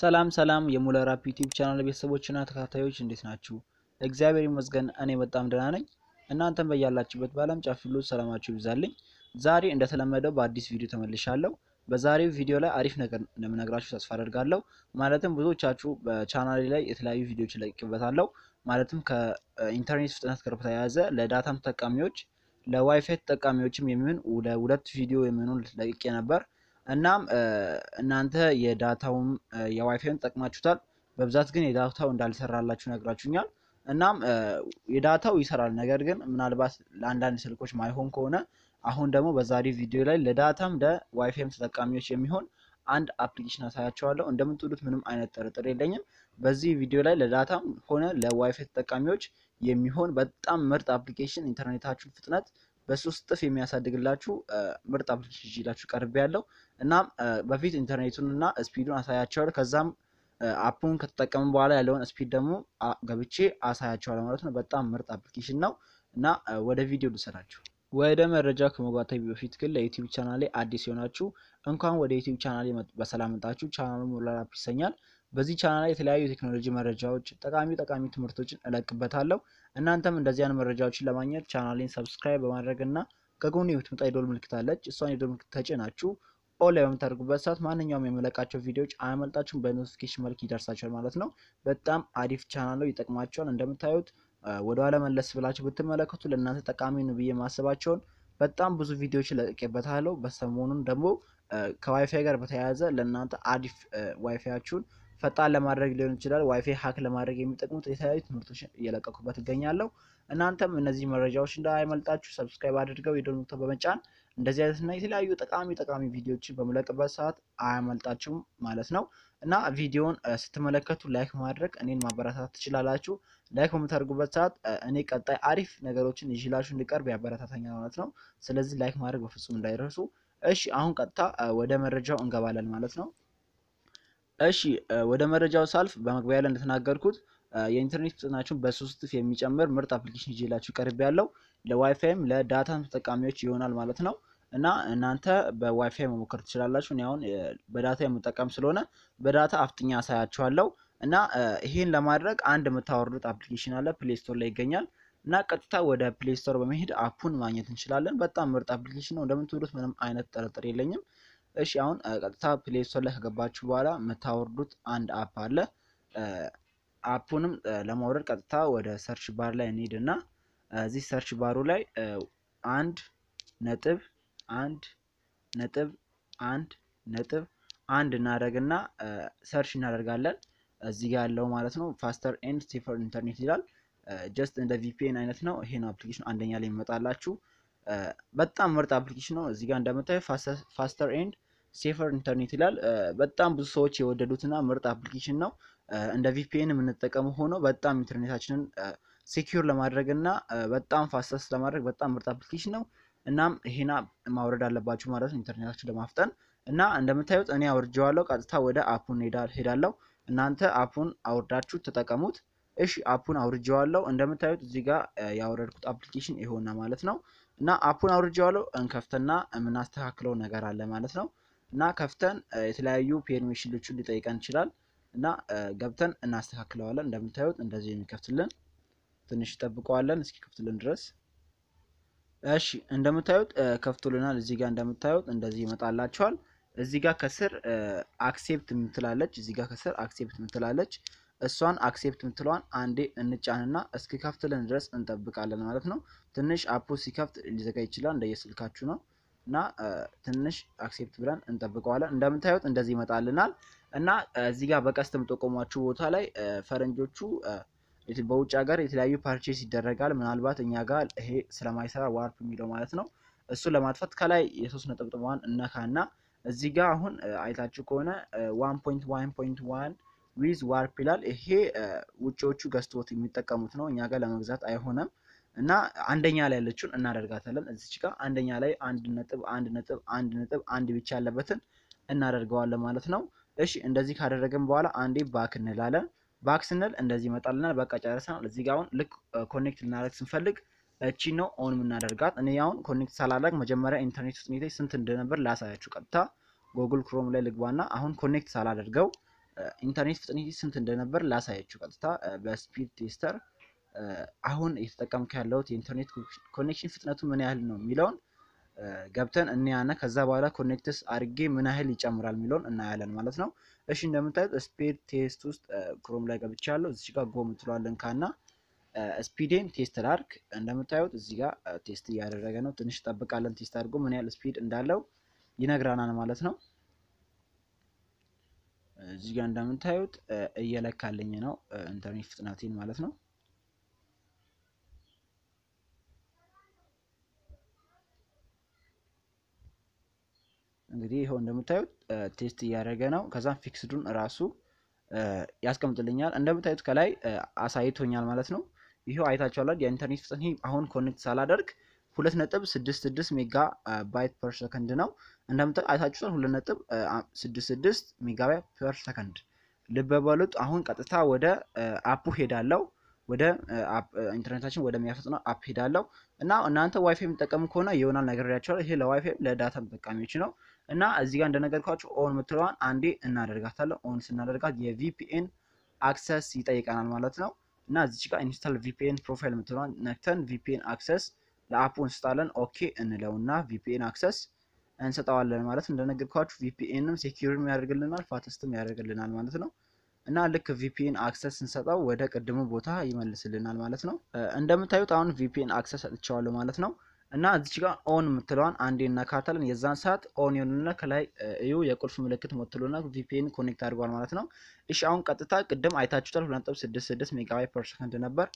ሰላም ሰላም የሙለር አፕ ዩቲዩብ ቻናል ቤተሰቦችና ተከታታዮች እንዴት ናችሁ? እግዚአብሔር ይመስገን እኔ በጣም ደህና ነኝ። እናንተም በያላችሁበት በዓለም ጫፍ ሁሉ ሰላማችሁ ይብዛልኝ። ዛሬ እንደተለመደው በአዲስ ቪዲዮ ተመልሻለሁ። በዛሬው ቪዲዮ ላይ አሪፍ ነገር እንደምነግራችሁ ተስፋ አደርጋለሁ። ማለትም ብዙዎቻችሁ በቻናሌ ላይ የተለያዩ ቪዲዮዎች ለቅበታለሁ። ማለትም ከኢንተርኔት ፍጥነት ጋር በተያያዘ ለዳታም ተጠቃሚዎች ለዋይፋይ ተጠቃሚዎችም የሚሆን ለሁለት ቪዲዮ የሚሆኑ ለቅቄ ነበር። እናም እናንተ የዳታውም የዋይፋይም ጠቅማችሁታል። በብዛት ግን የዳታው እንዳልሰራላችሁ ነግራችሁኛል። እናም የዳታው ይሰራል፣ ነገር ግን ምናልባት ለአንዳንድ ስልኮች ማይሆን ከሆነ አሁን ደግሞ በዛሬ ቪዲዮ ላይ ለዳታም ለዋይፋይም ተጠቃሚዎች የሚሆን አንድ አፕሊኬሽን አሳያቸዋለሁ። እንደምትውሉት ምንም አይነት ጥርጥር የለኝም። በዚህ ቪዲዮ ላይ ለዳታም ሆነ ለዋይፋይ ተጠቃሚዎች የሚሆን በጣም ምርጥ አፕሊኬሽን ኢንተርኔታችሁን ፍጥነት በሶስት እጥፍ የሚያሳድግላችሁ ምርጥ አፕሊኬሽን ይዤላችሁ ቀርቤ ያለው እናም በፊት ኢንተርኔቱን እና ስፒዱን አሳያቸዋለሁ። ከዛም አፑን ከተጠቀሙ በኋላ ያለውን ስፒድ ደግሞ ገብቼ አሳያቸዋለሁ ማለት ነው። በጣም ምርጥ አፕሊኬሽን ነው እና ወደ ቪዲዮ ልሰራችሁ። ወደ መረጃ ከመግባቴ በፊት ግን ለዩቲዩብ ቻናሌ አዲስ የሆናችሁ እንኳን ወደ ዩቲዩብ ቻናሌ በሰላም መጣችሁ። ቻናሉ ሞላላ ይሰኛል። በዚህ ቻናል ላይ የተለያዩ የቴክኖሎጂ መረጃዎች፣ ጠቃሚ ጠቃሚ ትምህርቶችን እለቅበታለሁ። እናንተም እንደዚያን መረጃዎችን ለማግኘት ቻናሌን ሰብስክራይብ በማድረግ እና ከጎኑ የምትመጣ የዶል ምልክት አለች። እሷን የዶል ምልክት ተጭናችሁ ኦል ላይ በምታደርጉበት ሰዓት ማንኛውም የመለቃቸው ቪዲዮዎች አያመልጣችሁም፣ በኖቲፊኬሽን መልክ ይደርሳቸዋል ማለት ነው። በጣም አሪፍ ቻናል ነው፣ ይጠቅማቸዋል። እንደምታዩት ወደኋላ መለስ ብላችሁ ብትመለከቱ ለእናንተ ጠቃሚ ነው ብዬ ማሰባቸውን በጣም ብዙ ቪዲዮዎች ለቅቄበታለሁ። በሰሞኑን ደግሞ ከዋይፋይ ጋር በተያያዘ ለእናንተ አሪፍ ዋይፋያችሁን ፈጣን ለማድረግ ሊሆን ይችላል፣ ዋይፋይ ሀክ ለማድረግ የሚጠቅሙት የተለያዩ ትምህርቶች እየለቀኩበት እገኛለሁ። እናንተም እነዚህ መረጃዎች እንዳይመልጣችሁ ሰብስክራይብ አድርገው የደወል ምልክቱን በመጫን እንደዚህ እና የተለያዩ ጠቃሚ ጠቃሚ ቪዲዮዎችን በምለቅበት ሰዓት አያመልጣችሁም ማለት ነው እና ቪዲዮውን ስትመለከቱ ላይክ ማድረግ እኔን ማበረታታት ትችላላችሁ። ላይክ በምታደርጉበት ሰዓት እኔ ቀጣይ አሪፍ ነገሮችን ይዤላችሁ እንዲቀርብ ያበረታታኛል ማለት ነው። ስለዚህ ላይክ ማድረግ በፍጹም እንዳይረሱ። እሺ አሁን ቀጥታ ወደ መረጃው እንገባለን ማለት ነው። እሺ ወደ መረጃው ሳልፍ በመግቢያ ላይ እንደተናገርኩት የኢንተርኔት ፍጥናችሁን በሶስት እጥፍ የሚጨምር ምርጥ አፕሊኬሽን ይዤላችሁ ቀርብ ያለው ለዋይፋይም ለዳታም ተጠቃሚዎች ይሆናል ማለት ነው። እና እናንተ በዋይፋይ መሞከር ትችላላችሁ። እኔ አሁን በዳታ የምጠቀም ስለሆነ በዳታ አፍጥኛ አሳያችኋለሁ። እና ይህን ለማድረግ አንድ የምታወርዱት አፕሊኬሽን አለ፣ ፕሌይ ስቶር ላይ ይገኛል። እና ቀጥታ ወደ ፕሌይ ስቶር በመሄድ አፑን ማግኘት እንችላለን። በጣም ምርጥ አፕሊኬሽን ነው። እንደምትወዱት ምንም አይነት ጥርጥር የለኝም። እሺ አሁን ቀጥታ ፕሌይ ስቶር ላይ ከገባችሁ በኋላ የምታወርዱት አንድ አፕ አለ። አፑንም ለማውረድ ቀጥታ ወደ ሰርች ባር ላይ እንሂድና እዚህ ሰርች ባሩ ላይ አንድ ነጥብ አንድ ነጥብ አንድ ነጥብ አንድ እናደርግና ሰርች እናደርጋለን። እዚህ ጋር ያለው ማለት ነው ፋስተር ኤንድ ሴፈር ኢንተርኔት ይላል። ጀስት እንደ ቪፒኤን አይነት ነው። ይሄ ነው አፕሊኬሽን አንደኛ ላይ የሚመጣላችሁ በጣም ምርጥ አፕሊኬሽን ነው። እዚህ ጋር እንደምታዩ ፋስተር ኤንድ ሴፈር ኢንተርኔት ይላል። በጣም ብዙ ሰዎች የወደዱትና ምርጥ አፕሊኬሽን ነው። እንደ ቪፒኤን የምንጠቀመው ሆኖ በጣም ኢንተርኔታችንን ሴኪዩር ለማድረግ እና በጣም ፋስተስ ለማድረግ በጣም ምርጥ አፕሊኬሽን ነው። እናም ይሄና ማውረድ አለባችሁ ማለት ነው ኢንተርኔታችን ለማፍጠን እና እንደምታዩት እኔ አውርጄዋለሁ። ቀጥታ ወደ አፑን ሄዳለሁ። እናንተ አፑን አውርዳችሁ ተጠቀሙት። እሺ አፑን አውርጄዋለሁ። እንደምታዩት እዚህ ጋር ያወረድኩት አፕሊኬሽን ይሆና ማለት ነው እና አፑን አውርጄዋለሁ። እንከፍትና የምናስተካክለው ነገር አለ ማለት ነው። እና ከፍተን የተለያዩ ፔርሚሽኖችን ሊጠይቀን ይችላል እና ገብተን እናስተካክለዋለን። እንደምታዩት እንደዚህ የሚከፍትልን ትንሽ ጠብቀዋለን እስኪከፍትልን ድረስ። እሺ እንደምታዩት ከፍቶልናል። እዚህ ጋር እንደምታዩት እንደዚህ ይመጣላቸዋል። እዚህ ጋር ከስር አክሴፕት የምትላለች እዚህ ጋር ከስር አክሴፕት ምትላለች። እሷን አክሴፕት የምትለዋን አንዴ እንጫንና እስኪከፍትልን ድረስ እንጠብቃለን ማለት ነው። ትንሽ አፑ ሲከፍት ሊዘጋ ይችላል፣ እንደየስልካችሁ ነው። እና ትንሽ አክሴፕት ብለን እንጠብቀዋለን። እንደምታዩት እንደዚህ ይመጣልናል እና እዚህ ጋር በቀስትም ጠቆሟችሁ ቦታ ላይ ፈረንጆቹ በውጭ ሀገር የተለያዩ ፐርቼስ ይደረጋል። ምናልባት እኛ ጋር ይሄ ስለማይሰራ ዋርፕ የሚለው ማለት ነው። እሱን ለማጥፋት ከላይ የሶስት ነጠብጥቧን እነካና እዚህ ጋር አሁን አይታችሁ ከሆነ ዋን ፖይንት ዋን ፖይንት ዋን ዊዝ ዋርፕ ይላል። ይሄ ውጭዎቹ ገዝቶት የሚጠቀሙት ነው። እኛ ጋር ለመግዛት አይሆነም። እና አንደኛ ላይ ያለችውን እናደርጋታለን። እዚች ጋር አንደኛ ላይ አንድ ነጥብ አንድ ነጥብ አንድ ነጥብ አንድ ብቻ ያለበትን እናደርገዋለን ማለት ነው። እሺ እንደዚህ ካደረግን በኋላ አንዴ ባክ እንላለን። ባክ ስንል እንደዚህ ይመጣልናል። በቃ ጨርሰናል። እዚህ ጋር አሁን ልክ ኮኔክት ልናደርግ ስንፈልግ እቺ ነው ኦን የምናደርጋት። እኔ አሁን ኮኔክት ሳላደርግ መጀመሪያ ኢንተርኔት ውስጥ ኔቴ ስንት እንደነበር ላሳያችሁ። ቀጥታ ጎግል ክሮም ላይ ልግባና አሁን ኮኔክት ሳላደርገው ኢንተርኔት ፍጥነት ስንት እንደነበር ላሳያችሁ። ቀጥታ በስፒድ ቴስተር አሁን እየተጠቀምክ ያለሁት የኢንተርኔት ኮኔክሽን ፍጥነቱ ምን ያህል ነው የሚለውን ገብተን እንያና ከዛ በኋላ ኮኔክትስ አድርጌ ምን ያህል ይጨምራል የሚለውን እናያለን ማለት ነው። እሺ እንደምታዩት ስፒድ ቴስት ውስጥ ክሮም ላይ ገብቻለሁ። እዚህ ጋር ጎም ትሏለን ካና ስፒዴን ቴስት ላርክ እንደምታዩት እዚህ ጋር ቴስት እያደረገ ነው። ትንሽ ጠብቃለን። ቴስት አድርጎ ምን ያህል ስፒድ እንዳለው ይነግራናል ማለት ነው። እዚህ ጋር እንደምታዩት እየለካልኝ ነው ኢንተርኔት ፍጥነቴን ማለት ነው። እንግዲህ ይኸው እንደምታዩት ቴስት እያደረገ ነው። ከዛም ፊክስዱን ራሱ ያስቀምጥልኛል። እንደምታዩት ከላይ አሳይቶኛል ማለት ነው። ይኸው አይታችኋላል። የኢንተርኔት ፍጥነት አሁን ኮኔክት ሳላደርግ ሁለት ነጥብ ስድስት ስድስት ሜጋ ባይት ፐር ሰከንድ ነው። እንደምታዩት አይታችኋል። ሁለት ነጥብ ስድስት ስድስት ሜጋ ባይት ፐር ሰከንድ ልብ በሉት። አሁን ቀጥታ ወደ አፑ ሄዳለው ወደ ኢንተርኔታችን ወደሚያፈጥነው አፕ ሄዳለው እና እናንተ ዋይፋይ የሚጠቀሙ ከሆነ ይሆናል ነገር ያቸዋል። ይሄ ለዋይፋይ ለዳታ ተጠቃሚዎች ነው። እና እዚህ ጋር እንደነገርኳችሁ ኦን የምትለዋን አንዴ እናደርጋታለን። ኦን ስናደርጋት የቪፒኤን አክሰስ ይጠይቀናል ማለት ነው። እና እዚች ጋር ኢንስታል ቪፒኤን ፕሮፋይል የምትለዋን ነክተን ቪፒኤን አክሰስ ለአፑ እንስጣለን። ኦኬ እንለውና ቪፒኤን አክሰስ እንሰጠዋለን ማለት እንደነገርኳችሁ ቪፒኤንም ሴኪሪም ያደርግልናል ፋትስትም ያደርግልናል ማለት ነው። እና ልክ ቪፒኤን አክሰስ እንሰጠው ወደ ቅድሙ ቦታ ይመልስልናል ማለት ነው። እንደምታዩት አሁን ቪፒኤን አክሰስ ሰጥቼዋለሁ ማለት ነው። እና እዚች ጋር ኦን የምትለዋን አንዴ እናካታለን። የዛን ሰዓት ኦን ይሆንና ከላይ እዩ የቁልፍ ምልክት ሞትሉና ቪፒኤን ኮኔክት አድርጓል ማለት ነው። እሺ አሁን ቀጥታ ቅድም አይታችሁታል 2.66 ሜጋባይት ፐር ሰከንድ ነበር።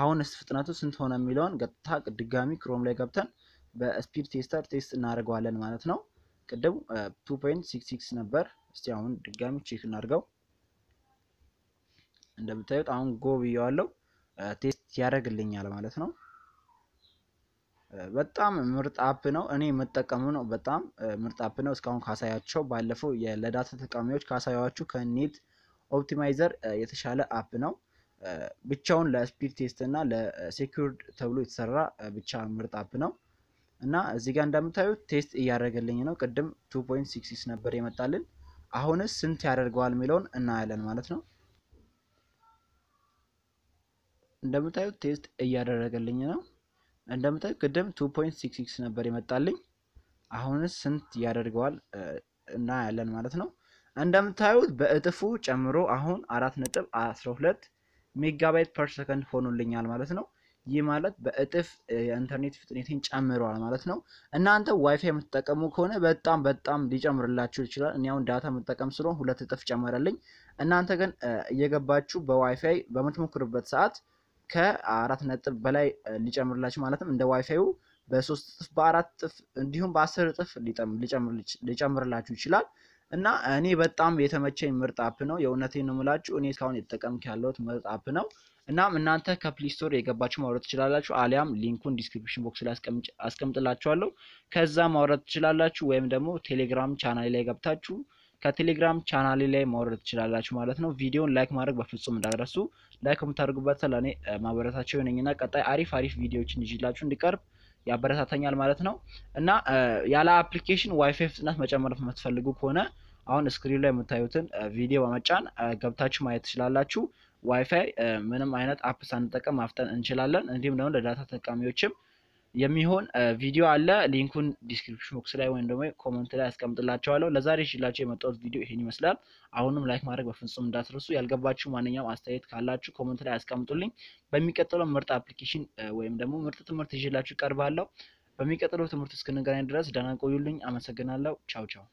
አሁን ፍጥነቱ ስንት ሆነ የሚለውን ቀጥታ ድጋሚ ክሮም ላይ ገብተን በስፒድ ቴስተር ቴስት እናደርገዋለን ማለት ነው። ቅድም 2.66 ነበር። እስቲ አሁን ድጋሚ ቼክ እናድርገው። እንደምታዩት አሁን ጎ ብየዋለው ቴስት ያደርግልኛል ማለት ነው። በጣም ምርጥ አፕ ነው። እኔ የምጠቀሙ ነው። በጣም ምርጥ አፕ ነው። እስካሁን ካሳያቸው ባለፈው ለዳታ ተጠቃሚዎች ካሳያችሁ ከኔት ኦፕቲማይዘር የተሻለ አፕ ነው። ብቻውን ለስፒድ ቴስት እና ለሴኩርድ ተብሎ የተሰራ ብቻ ምርጥ አፕ ነው እና እዚህ ጋር እንደምታዩት ቴስት እያደረገልኝ ነው። ቅድም 2.66 ነበር የመጣልን። አሁንስ ስንት ያደርገዋል የሚለውን እናያለን ማለት ነው። እንደምታዩት ቴስት እያደረገልኝ ነው። እንደምታዩ ቅድም 2.66 ነበር የመጣልኝ። አሁንስ ስንት ያደርገዋል እና ያለን ማለት ነው። እንደምታዩት በእጥፉ ጨምሮ አሁን 4.12 ሜጋባይት ፐር ሰከንድ ሆኖልኛል ማለት ነው። ይህ ማለት በእጥፍ የኢንተርኔት ፍጥነቴን ጨምሯል ማለት ነው። እናንተ ዋይፋይ የምትጠቀሙ ከሆነ በጣም በጣም ሊጨምርላችሁ ይችላል። እኔ አሁን ዳታ የምጠቀም ስለሆን ሁለት እጥፍ ጨመረልኝ። እናንተ ግን እየገባችሁ በዋይፋይ በምትሞክሩበት ሰዓት ከአራት ነጥብ በላይ ሊጨምርላችሁ ማለትም እንደ ዋይፋዩ በሶስት እጥፍ በአራት እጥፍ እንዲሁም በአስር እጥፍ ሊጨምርላችሁ ይችላል። እና እኔ በጣም የተመቸኝ ምርጥ አፕ ነው። የእውነቴን ነው የምላችሁ። እኔ እስካሁን የተጠቀምክ ያለሁት ምርጥ አፕ ነው። እናም እናንተ ከፕሌይ ስቶር የገባችሁ ማውረድ ትችላላችሁ፣ አሊያም ሊንኩን ዲስክሪፕሽን ቦክስ ላይ አስቀምጥላችኋለሁ። ከዛ ማውረድ ትችላላችሁ፣ ወይም ደግሞ ቴሌግራም ቻናል ላይ ገብታችሁ ከቴሌግራም ቻናሌ ላይ ማውረድ ትችላላችሁ ማለት ነው። ቪዲዮን ላይክ ማድረግ በፍጹም እንዳትረሱ። ላይክ የምታደርጉበት ለእኔ ማበረታቸው የሆነኝና ቀጣይ አሪፍ አሪፍ ቪዲዮዎችን ይዤላችሁ እንዲቀርብ ያበረታተኛል ማለት ነው እና ያለ አፕሊኬሽን ዋይፋይ ፍጥነት መጨመር የምትፈልጉ ከሆነ አሁን ስክሪን ላይ የምታዩትን ቪዲዮ በመጫን ገብታችሁ ማየት ትችላላችሁ። ዋይፋይ ምንም አይነት አፕ ሳንጠቀም ማፍጠን እንችላለን። እንዲሁም ደግሞ ለዳታ ተጠቃሚዎችም የሚሆን ቪዲዮ አለ። ሊንኩን ዲስክሪፕሽን ቦክስ ላይ ወይም ደግሞ ኮመንት ላይ አስቀምጥላቸዋለሁ። ለዛሬ ይዤላችሁ የመጣሁት ቪዲዮ ይሄን ይመስላል። አሁንም ላይክ ማድረግ በፍጹም እንዳትረሱ። ያልገባችሁ ማንኛውም አስተያየት ካላችሁ ኮመንት ላይ አስቀምጡልኝ። በሚቀጥለው ምርጥ አፕሊኬሽን ወይም ደግሞ ምርጥ ትምህርት ይዤላችሁ ቀርባለሁ በሚቀጥለው ትምህርት እስክንገናኝ ድረስ ደህና ቆዩልኝ። አመሰግናለሁ። ቻው ቻው።